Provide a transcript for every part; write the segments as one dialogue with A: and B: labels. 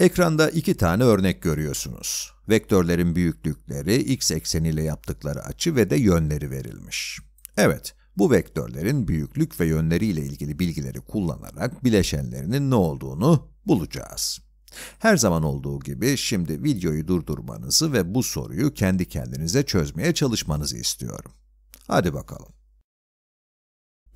A: Ekranda iki tane örnek görüyorsunuz. Vektörlerin büyüklükleri, x ekseniyle yaptıkları açı ve de yönleri verilmiş. Evet, bu vektörlerin büyüklük ve yönleriyle ilgili bilgileri kullanarak bileşenlerinin ne olduğunu bulacağız. Her zaman olduğu gibi şimdi videoyu durdurmanızı ve bu soruyu kendi kendinize çözmeye çalışmanızı istiyorum. Hadi bakalım.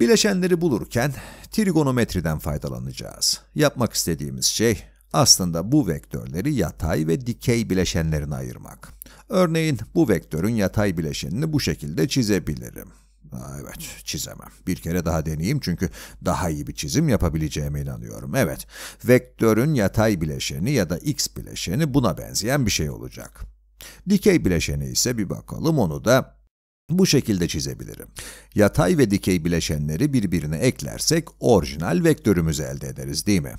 A: Bileşenleri bulurken trigonometriden faydalanacağız. Yapmak istediğimiz şey aslında bu vektörleri yatay ve dikey bileşenlerine ayırmak. Örneğin bu vektörün yatay bileşenini bu şekilde çizebilirim. Evet, çizemem. Bir kere daha deneyeyim çünkü daha iyi bir çizim yapabileceğime inanıyorum. Evet, vektörün yatay bileşeni ya da x bileşeni buna benzeyen bir şey olacak. Dikey bileşeni ise bir bakalım onu da bu şekilde çizebilirim. Yatay ve dikey bileşenleri birbirine eklersek orijinal vektörümüzü elde ederiz değil mi?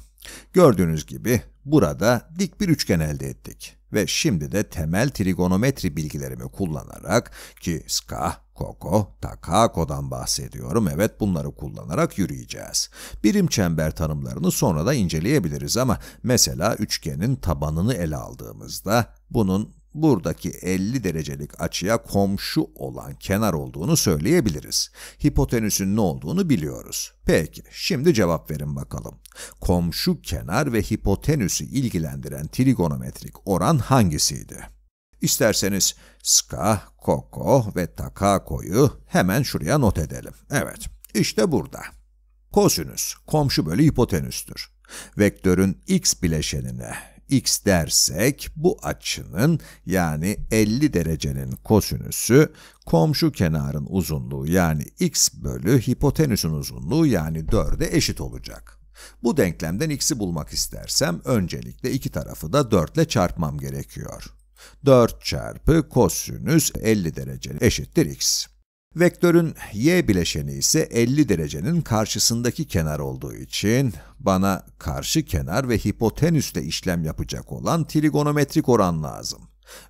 A: Gördüğünüz gibi burada dik bir üçgen elde ettik ve şimdi de temel trigonometri bilgilerimi kullanarak ki ska, koko, takako'dan bahsediyorum. Evet bunları kullanarak yürüyeceğiz. Birim çember tanımlarını sonra da inceleyebiliriz ama mesela üçgenin tabanını ele aldığımızda bunun buradaki 50 derecelik açıya komşu olan kenar olduğunu söyleyebiliriz. Hipotenüsün ne olduğunu biliyoruz. Peki, şimdi cevap verin bakalım. Komşu kenar ve hipotenüsü ilgilendiren trigonometrik oran hangisiydi? İsterseniz ska, koko ve takako'yu hemen şuraya not edelim. Evet, işte burada. Kosinüs, komşu bölü hipotenüstür. Vektörün x bileşenine x dersek bu açının yani 50 derecenin kosinüsü komşu kenarın uzunluğu yani x bölü hipotenüsün uzunluğu yani 4'e eşit olacak. Bu denklemden x'i bulmak istersem öncelikle iki tarafı da 4 ile çarpmam gerekiyor. 4 çarpı kosinüs 50 derece eşittir x. Vektörün y bileşeni ise 50 derecenin karşısındaki kenar olduğu için bana karşı kenar ve hipotenüsle işlem yapacak olan trigonometrik oran lazım.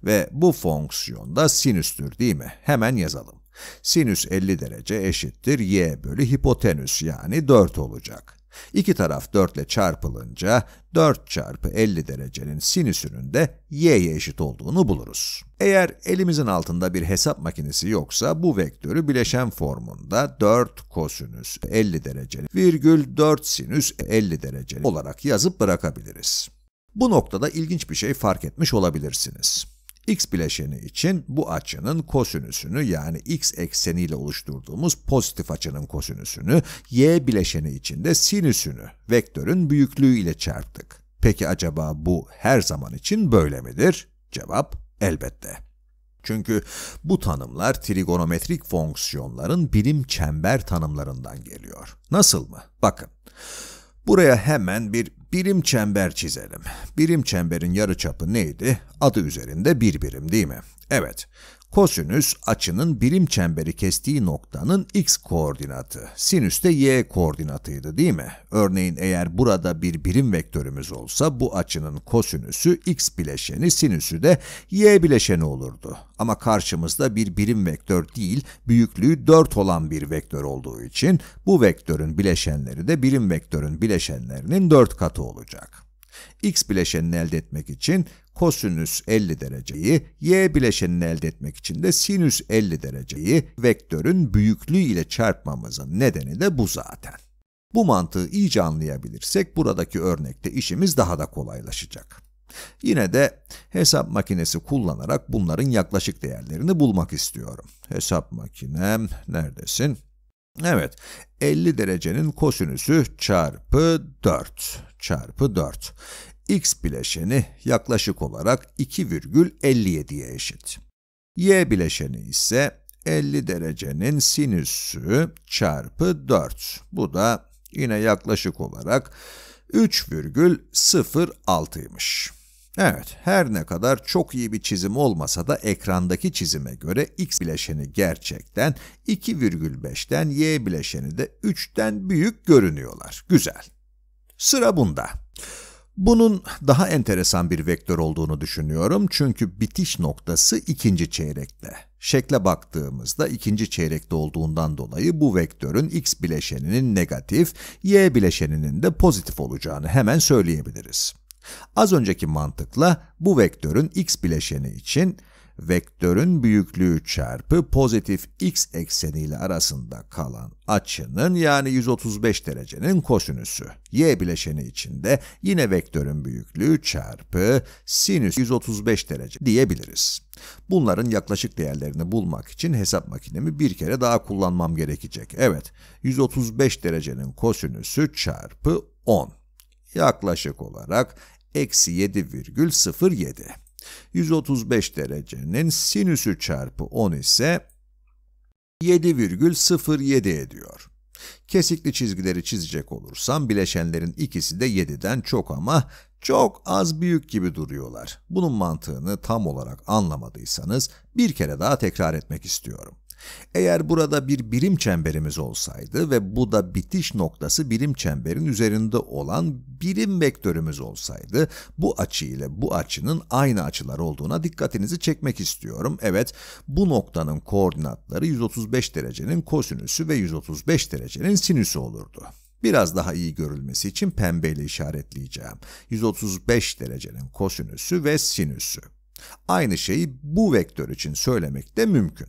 A: Ve bu fonksiyon da sinüstür değil mi? Hemen yazalım. Sinüs 50 derece eşittir y bölü hipotenüs yani 4 olacak. İki taraf 4 ile çarpılınca 4 çarpı 50 derecenin sinüsünün de y'ye eşit olduğunu buluruz. Eğer elimizin altında bir hesap makinesi yoksa bu vektörü bileşen formunda 4 kosinüs 50 derecenin virgül 4 sinüs 50 derecenin olarak yazıp bırakabiliriz. Bu noktada ilginç bir şey fark etmiş olabilirsiniz. X bileşeni için bu açının kosinüsünü yani x ekseniyle oluşturduğumuz pozitif açının kosinüsünü, y bileşeni için de sinüsünü vektörün büyüklüğü ile çarptık. Peki acaba bu her zaman için böyle midir? Cevap elbette. Çünkü bu tanımlar trigonometrik fonksiyonların birim çember tanımlarından geliyor. Nasıl mı? Bakın. Buraya hemen bir birim çember çizelim. Birim çemberin yarıçapı neydi? Adı üzerinde bir birim değil mi? Evet. Kosinüs açının birim çemberi kestiği noktanın x koordinatı. Sinüs de y koordinatıydı değil mi? Örneğin eğer burada bir birim vektörümüz olsa bu açının kosinüsü x bileşeni, sinüsü de y bileşeni olurdu. Ama karşımızda bir birim vektör değil, büyüklüğü 4 olan bir vektör olduğu için bu vektörün bileşenleri de birim vektörün bileşenlerinin 4 katı olacak. x bileşenini elde etmek için kosinüs 50 dereceyi, y bileşenini elde etmek için de sinüs 50 dereceyi vektörün büyüklüğü ile çarpmamızın nedeni de bu zaten. Bu mantığı iyice anlayabilirsek buradaki örnekte işimiz daha da kolaylaşacak. Yine de hesap makinesi kullanarak bunların yaklaşık değerlerini bulmak istiyorum. Hesap makinem neredesin? Evet, 50 derecenin kosinüsü çarpı 4 çarpı 4 x bileşeni yaklaşık olarak 2,57'ye eşit. y bileşeni ise 50 derecenin sinüsü çarpı 4. Bu da yine yaklaşık olarak 3,06'ymış. Evet, her ne kadar çok iyi bir çizim olmasa da ekrandaki çizime göre x bileşeni gerçekten 2,5'ten y bileşeni de 3'ten büyük görünüyorlar. Güzel. Sıra bunda. Bunun daha enteresan bir vektör olduğunu düşünüyorum çünkü bitiş noktası ikinci çeyrekte. Şekle baktığımızda ikinci çeyrekte olduğundan dolayı bu vektörün x bileşeninin negatif, y bileşeninin de pozitif olacağını hemen söyleyebiliriz. Az önceki mantıkla bu vektörün x bileşeni için vektörün büyüklüğü çarpı pozitif x ekseni ile arasında kalan açının yani 135 derecenin kosinüsü. y bileşeni için de yine vektörün büyüklüğü çarpı sinüs 135 derece diyebiliriz. Bunların yaklaşık değerlerini bulmak için hesap makinemi bir kere daha kullanmam gerekecek. Evet, 135 derecenin kosinüsü çarpı 10 yaklaşık olarak eksi 7,07. 135 derecenin sinüsü çarpı 10 ise 7,07 ediyor. Kesikli çizgileri çizecek olursam bileşenlerin ikisi de 7'den çok ama çok az büyük gibi duruyorlar. Bunun mantığını tam olarak anlamadıysanız bir kere daha tekrar etmek istiyorum. Eğer burada bir birim çemberimiz olsaydı ve bu da bitiş noktası birim çemberin üzerinde olan birim vektörümüz olsaydı, bu açı ile bu açının aynı açılar olduğuna dikkatinizi çekmek istiyorum. Evet, bu noktanın koordinatları 135 derecenin kosinüsü ve 135 derecenin sinüsü olurdu. Biraz daha iyi görülmesi için pembeyle işaretleyeceğim. 135 derecenin kosinüsü ve sinüsü. Aynı şeyi bu vektör için söylemek de mümkün.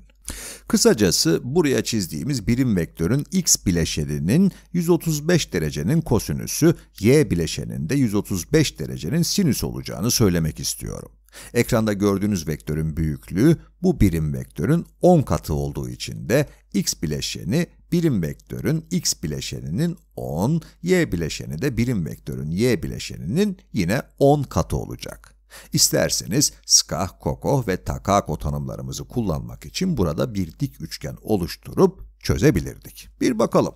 A: Kısacası buraya çizdiğimiz birim vektörün x bileşeninin 135 derecenin kosinüsü, y bileşenin de 135 derecenin sinüs olacağını söylemek istiyorum. Ekranda gördüğünüz vektörün büyüklüğü bu birim vektörün 10 katı olduğu için de x bileşeni birim vektörün x bileşeninin 10, y bileşeni de birim vektörün y bileşeninin yine 10 katı olacak. İsterseniz skah, koko ve takako tanımlarımızı kullanmak için burada bir dik üçgen oluşturup çözebilirdik. Bir bakalım.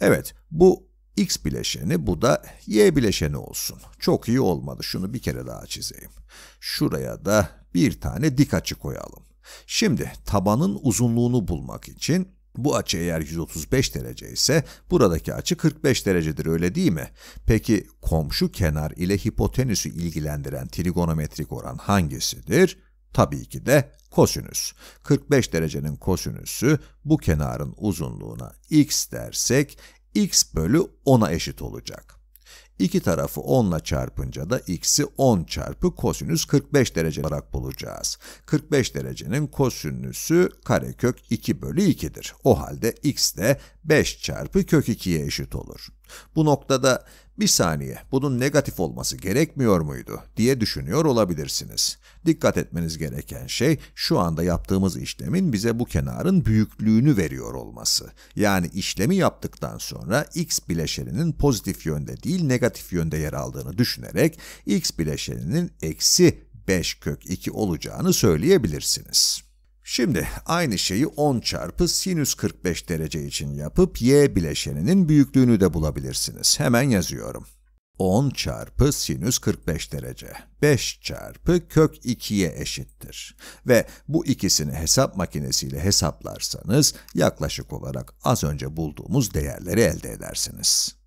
A: Evet, bu x bileşeni, bu da y bileşeni olsun. Çok iyi olmadı, şunu bir kere daha çizeyim. Şuraya da bir tane dik açı koyalım. Şimdi tabanın uzunluğunu bulmak için bu açı eğer 135 derece ise buradaki açı 45 derecedir öyle değil mi? Peki komşu kenar ile hipotenüsü ilgilendiren trigonometrik oran hangisidir? Tabii ki de kosinüs. 45 derecenin kosinüsü bu kenarın uzunluğuna x dersek x bölü 10'a eşit olacak. İki tarafı 10 ile çarpınca da x'i 10 çarpı kosinüs 45 derece olarak bulacağız. 45 derecenin kosinüsü karekök 2 bölü 2'dir. O halde x de 5 çarpı kök 2'ye eşit olur. Bu noktada bir saniye, bunun negatif olması gerekmiyor muydu diye düşünüyor olabilirsiniz. Dikkat etmeniz gereken şey şu anda yaptığımız işlemin bize bu kenarın büyüklüğünü veriyor olması. Yani işlemi yaptıktan sonra x bileşeninin pozitif yönde değil negatif yönde yer aldığını düşünerek x bileşeninin eksi 5 kök 2 olacağını söyleyebilirsiniz. Şimdi aynı şeyi 10 çarpı sinüs 45 derece için yapıp y bileşeninin büyüklüğünü de bulabilirsiniz. Hemen yazıyorum. 10 çarpı sinüs 45 derece, 5 çarpı kök 2'ye eşittir. Ve bu ikisini hesap makinesiyle hesaplarsanız yaklaşık olarak az önce bulduğumuz değerleri elde edersiniz.